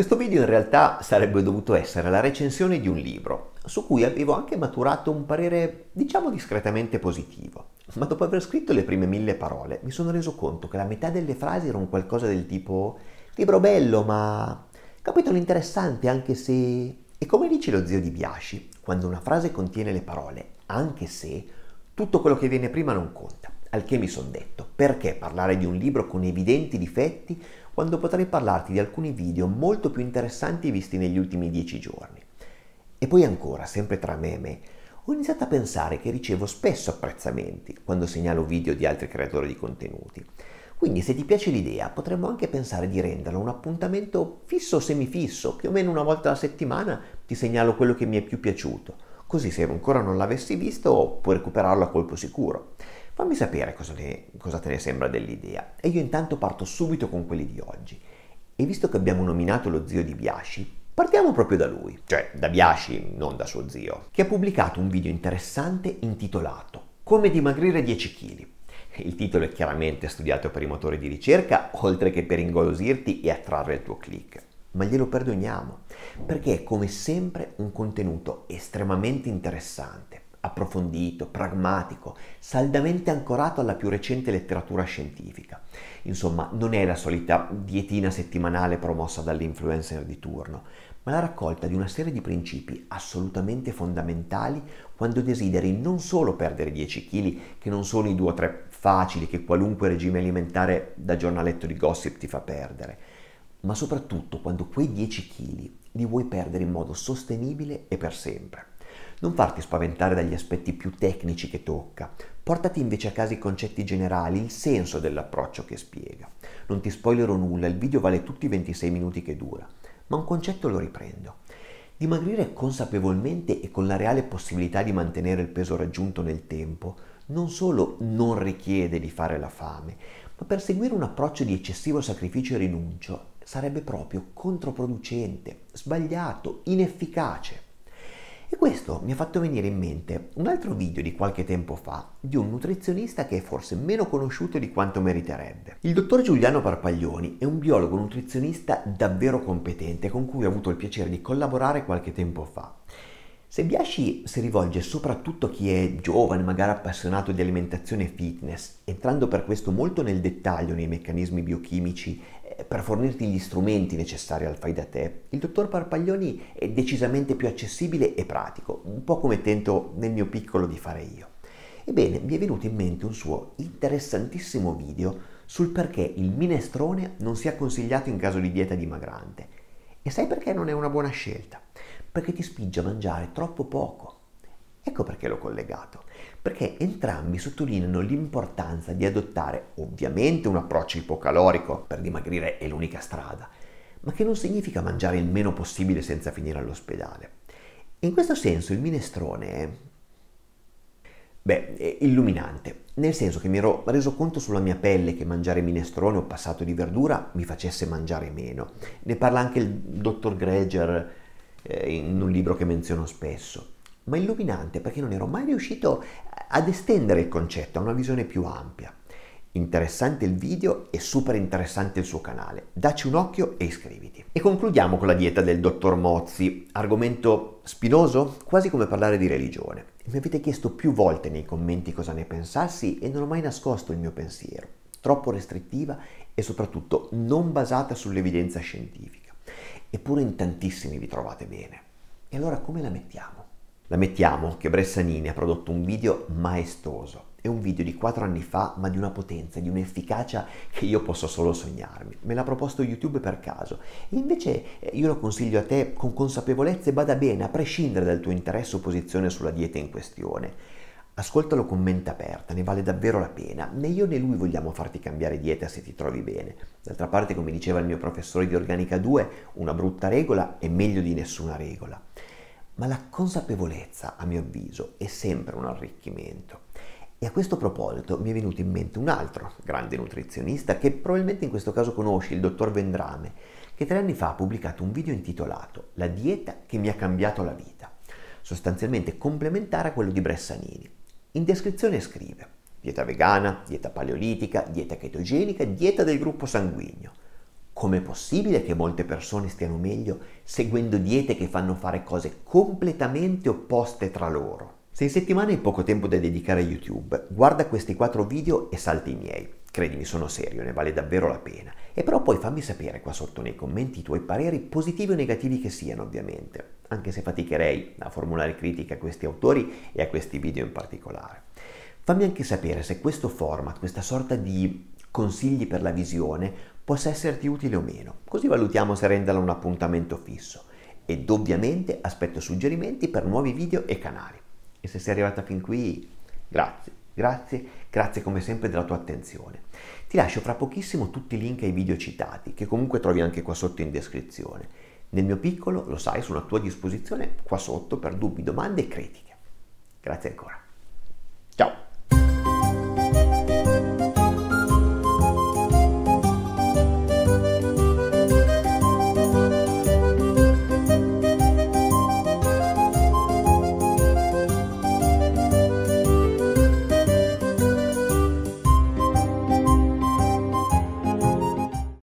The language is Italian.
Questo video in realtà sarebbe dovuto essere la recensione di un libro, su cui avevo anche maturato un parere, diciamo, discretamente positivo. Ma dopo aver scritto le prime mille parole mi sono reso conto che la metà delle frasi era un qualcosa del tipo libro bello, ma capitolo interessante anche se... E come dice lo zio di Biasci, quando una frase contiene le parole anche se, tutto quello che viene prima non conta, al che mi son detto perché parlare di un libro con evidenti difetti quando potrei parlarti di alcuni video molto più interessanti visti negli ultimi dieci giorni? E poi ancora, sempre tra me e me, ho iniziato a pensare che ricevo spesso apprezzamenti quando segnalo video di altri creatori di contenuti. Quindi se ti piace l'idea potremmo anche pensare di renderlo un appuntamento fisso o semifisso, più o meno una volta alla settimana ti segnalo quello che mi è più piaciuto così se ancora non l'avessi visto puoi recuperarlo a colpo sicuro. Fammi sapere cosa te, cosa te ne sembra dell'idea e io intanto parto subito con quelli di oggi. E visto che abbiamo nominato lo zio di Biasci, partiamo proprio da lui, cioè da Biasci, non da suo zio, che ha pubblicato un video interessante intitolato Come dimagrire 10 kg. Il titolo è chiaramente studiato per i motori di ricerca, oltre che per ingolosirti e attrarre il tuo click ma glielo perdoniamo, perché è come sempre un contenuto estremamente interessante, approfondito, pragmatico, saldamente ancorato alla più recente letteratura scientifica. Insomma, non è la solita dietina settimanale promossa dall'influencer di turno, ma la raccolta di una serie di principi assolutamente fondamentali quando desideri non solo perdere 10 kg, che non sono i 2 o 3 facili che qualunque regime alimentare da giornaletto di gossip ti fa perdere, ma soprattutto quando quei 10 kg li vuoi perdere in modo sostenibile e per sempre. Non farti spaventare dagli aspetti più tecnici che tocca, portati invece a casa i concetti generali, il senso dell'approccio che spiega. Non ti spoilerò nulla, il video vale tutti i 26 minuti che dura, ma un concetto lo riprendo. Dimagrire consapevolmente e con la reale possibilità di mantenere il peso raggiunto nel tempo non solo non richiede di fare la fame, ma perseguire un approccio di eccessivo sacrificio e rinuncio sarebbe proprio controproducente, sbagliato, inefficace. E questo mi ha fatto venire in mente un altro video di qualche tempo fa di un nutrizionista che è forse meno conosciuto di quanto meriterebbe. Il dottor Giuliano Parpaglioni è un biologo nutrizionista davvero competente con cui ho avuto il piacere di collaborare qualche tempo fa. Se Biasci si rivolge soprattutto a chi è giovane, magari appassionato di alimentazione e fitness, entrando per questo molto nel dettaglio nei meccanismi biochimici eh, per fornirti gli strumenti necessari al fai da te, il dottor Parpaglioni è decisamente più accessibile e pratico, un po' come tento nel mio piccolo di fare io. Ebbene, mi è venuto in mente un suo interessantissimo video sul perché il minestrone non sia consigliato in caso di dieta dimagrante. E sai perché non è una buona scelta? Perché ti spinge a mangiare troppo poco. Ecco perché l'ho collegato, perché entrambi sottolineano l'importanza di adottare ovviamente un approccio ipocalorico, per dimagrire è l'unica strada, ma che non significa mangiare il meno possibile senza finire all'ospedale. In questo senso il minestrone è... Beh, è illuminante, nel senso che mi ero reso conto sulla mia pelle che mangiare minestrone o passato di verdura mi facesse mangiare meno. Ne parla anche il dottor Greger eh, in un libro che menziono spesso ma illuminante perché non ero mai riuscito ad estendere il concetto a una visione più ampia. Interessante il video e super interessante il suo canale. Dacci un occhio e iscriviti. E concludiamo con la dieta del dottor Mozzi, argomento spinoso, quasi come parlare di religione. Mi avete chiesto più volte nei commenti cosa ne pensassi e non ho mai nascosto il mio pensiero. Troppo restrittiva e soprattutto non basata sull'evidenza scientifica. Eppure in tantissimi vi trovate bene. E allora come la mettiamo? La mettiamo che Bressanini ha prodotto un video maestoso. È un video di 4 anni fa, ma di una potenza, di un'efficacia che io posso solo sognarmi. Me l'ha proposto YouTube per caso. E invece eh, io lo consiglio a te con consapevolezza e bada bene, a prescindere dal tuo interesse o posizione sulla dieta in questione. Ascoltalo con mente aperta, ne vale davvero la pena. Né io né lui vogliamo farti cambiare dieta se ti trovi bene. D'altra parte, come diceva il mio professore di Organica 2, una brutta regola è meglio di nessuna regola ma la consapevolezza, a mio avviso, è sempre un arricchimento. E a questo proposito mi è venuto in mente un altro grande nutrizionista che probabilmente in questo caso conosci, il dottor Vendrame, che tre anni fa ha pubblicato un video intitolato La dieta che mi ha cambiato la vita, sostanzialmente complementare a quello di Bressanini. In descrizione scrive dieta vegana, dieta paleolitica, dieta chetogenica, dieta del gruppo sanguigno. Com'è possibile che molte persone stiano meglio seguendo diete che fanno fare cose completamente opposte tra loro? Se in settimana hai poco tempo da dedicare a YouTube, guarda questi quattro video e salti i miei. Credimi, sono serio, ne vale davvero la pena. E però poi fammi sapere qua sotto nei commenti i tuoi pareri, positivi o negativi che siano ovviamente, anche se faticherei a formulare critiche a questi autori e a questi video in particolare. Fammi anche sapere se questo format, questa sorta di consigli per la visione possa esserti utile o meno, così valutiamo se renderla un appuntamento fisso ed ovviamente aspetto suggerimenti per nuovi video e canali. E se sei arrivata fin qui, grazie, grazie, grazie come sempre della tua attenzione. Ti lascio fra pochissimo tutti i link ai video citati, che comunque trovi anche qua sotto in descrizione. Nel mio piccolo, lo sai, sono a tua disposizione qua sotto per dubbi, domande e critiche. Grazie ancora.